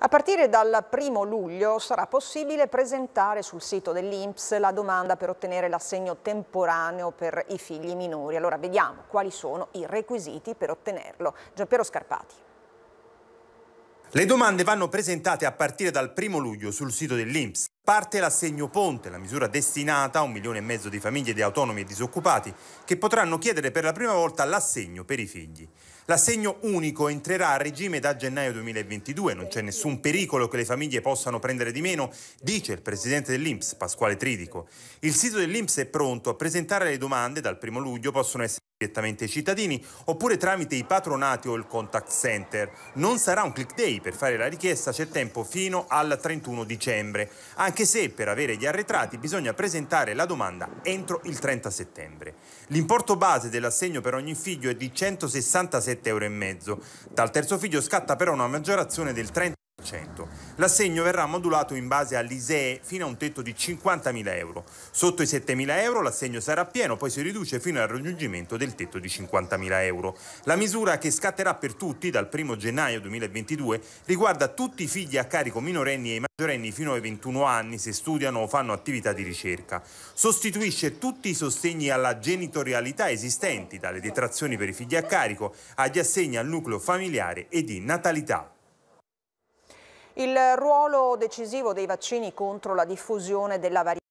A partire dal 1 luglio sarà possibile presentare sul sito dell'INPS la domanda per ottenere l'assegno temporaneo per i figli minori. Allora vediamo quali sono i requisiti per ottenerlo. Giampiero Scarpati. Le domande vanno presentate a partire dal 1 luglio sul sito dell'Inps. Parte l'assegno ponte, la misura destinata a un milione e mezzo di famiglie di autonomi e disoccupati che potranno chiedere per la prima volta l'assegno per i figli. L'assegno unico entrerà a regime da gennaio 2022, non c'è nessun pericolo che le famiglie possano prendere di meno, dice il presidente dell'Inps, Pasquale Tridico. Il sito dell'Inps è pronto a presentare le domande dal 1 luglio, possono essere direttamente ai cittadini oppure tramite i patronati o il contact center. Non sarà un click day per fare la richiesta, c'è tempo fino al 31 dicembre, anche se per avere gli arretrati bisogna presentare la domanda entro il 30 settembre. L'importo base dell'assegno per ogni figlio è di 167,5 euro. Dal terzo figlio scatta però una maggiorazione del 30 L'assegno verrà modulato in base all'ISEE fino a un tetto di 50.000 euro. Sotto i 7.000 euro l'assegno sarà pieno, poi si riduce fino al raggiungimento del tetto di 50.000 euro. La misura che scatterà per tutti dal 1 gennaio 2022 riguarda tutti i figli a carico minorenni e maggiorenni fino ai 21 anni se studiano o fanno attività di ricerca. Sostituisce tutti i sostegni alla genitorialità esistenti, dalle detrazioni per i figli a carico agli assegni al nucleo familiare e di natalità. Il ruolo decisivo dei vaccini contro la diffusione della variante